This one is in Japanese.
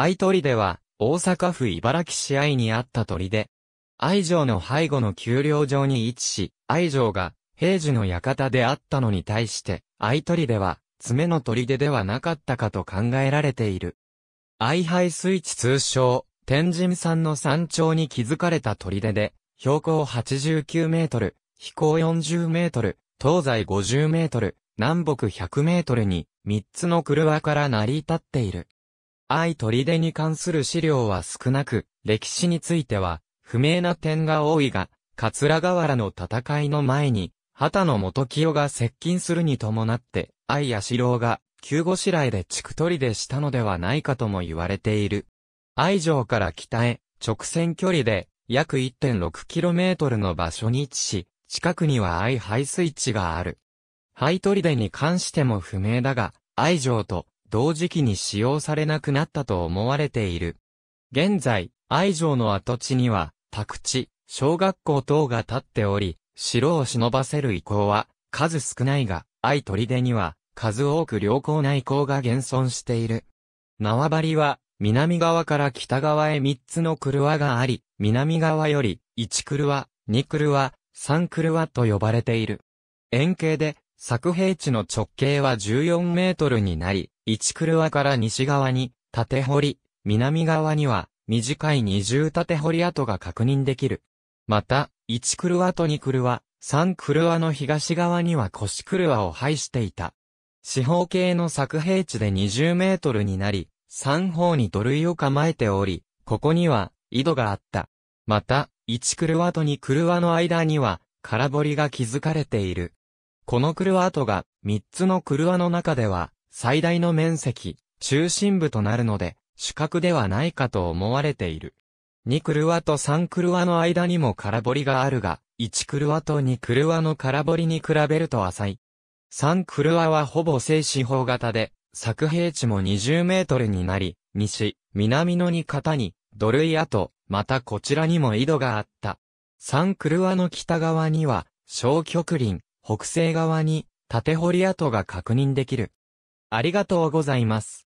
愛鳥では、大阪府茨城市愛にあった鳥で、愛城の背後の丘陵上に位置し、愛城が平時の館であったのに対して、愛鳥では、爪の鳥でではなかったかと考えられている。愛廃水地通称、天神山の山頂に築かれたでで、標高89メートル、飛行40メートル、東西50メートル、南北100メートルに、3つの車から成り立っている。愛砦に関する資料は少なく、歴史については、不明な点が多いが、桂河の戦いの前に、畑野元清が接近するに伴って、愛や四郎が、旧後らえで地区取りでしたのではないかとも言われている。愛城から北へ、直線距離で、約 1.6km の場所に位置し、近くには愛排水地がある。灰出に関しても不明だが、愛城と同時期に使用されなくなったと思われている。現在、愛城の跡地には、宅地、小学校等が建っており、城を忍ばせる遺構は、数少ないが、愛取出には、数多く良好な遺構が現存している。縄張りは、南側から北側へ3つの車があり、南側より、1車、2車、3車と呼ばれている。円形で、作平地の直径は14メートルになり、一車から西側に、縦掘り、南側には、短い二重縦掘り跡が確認できる。また、一車と二車、三車の東側には腰車を配していた。四方形の作平地で20メートルになり、三方に土塁を構えており、ここには、井戸があった。また、一車と二車の間には、空堀が築かれている。この車跡が、三つの車の中では、最大の面積、中心部となるので、主角ではないかと思われている。2クルワと3クルワの間にも空堀があるが、1クルワと2クルワの空堀に比べると浅い。3クルワはほぼ静止法型で、作平地も20メートルになり、西、南の2型に、土塁跡、またこちらにも井戸があった。三クルワの北側には、小極林、北西側に、縦堀跡が確認できる。ありがとうございます。